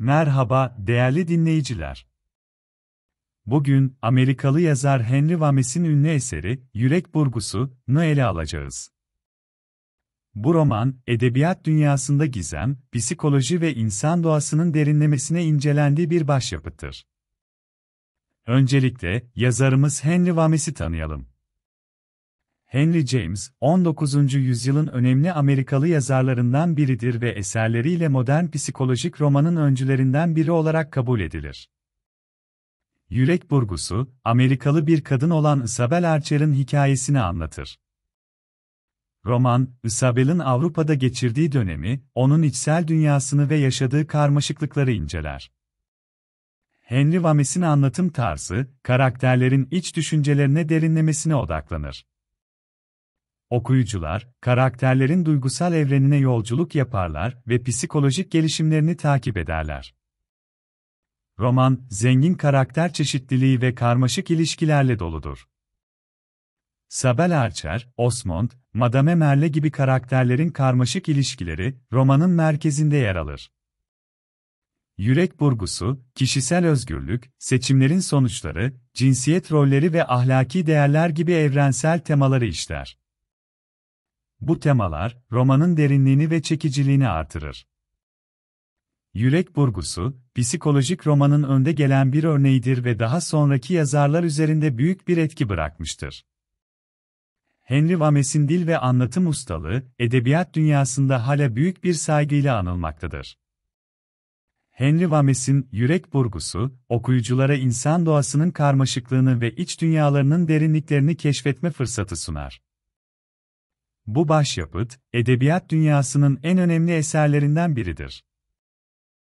Merhaba değerli dinleyiciler. Bugün Amerikalı yazar Henry Wames'in ünlü eseri Yürek Burgusu'nu ele alacağız. Bu roman, edebiyat dünyasında gizem, psikoloji ve insan doğasının derinlemesine incelendiği bir başyapıttır. Öncelikle yazarımız Henry Wames'i tanıyalım. Henry James, 19. yüzyılın önemli Amerikalı yazarlarından biridir ve eserleriyle modern psikolojik romanın öncülerinden biri olarak kabul edilir. Yürek Burgusu, Amerikalı bir kadın olan Isabel Archer'ın hikayesini anlatır. Roman, Isabel'in Avrupa'da geçirdiği dönemi, onun içsel dünyasını ve yaşadığı karmaşıklıkları inceler. Henry Vames'in anlatım tarzı, karakterlerin iç düşüncelerine derinlemesine odaklanır. Okuyucular, karakterlerin duygusal evrenine yolculuk yaparlar ve psikolojik gelişimlerini takip ederler. Roman, zengin karakter çeşitliliği ve karmaşık ilişkilerle doludur. Sabel Archer, Osmond, Madame Merle gibi karakterlerin karmaşık ilişkileri romanın merkezinde yer alır. Yürek burgusu, kişisel özgürlük, seçimlerin sonuçları, cinsiyet rolleri ve ahlaki değerler gibi evrensel temaları işler. Bu temalar, romanın derinliğini ve çekiciliğini artırır. Yürek burgusu, psikolojik romanın önde gelen bir örneğidir ve daha sonraki yazarlar üzerinde büyük bir etki bırakmıştır. Henry Vames'in dil ve anlatım ustalığı, edebiyat dünyasında hala büyük bir saygıyla anılmaktadır. Henry Vames'in Yürek Burgusu, okuyuculara insan doğasının karmaşıklığını ve iç dünyalarının derinliklerini keşfetme fırsatı sunar. Bu başyapıt, edebiyat dünyasının en önemli eserlerinden biridir.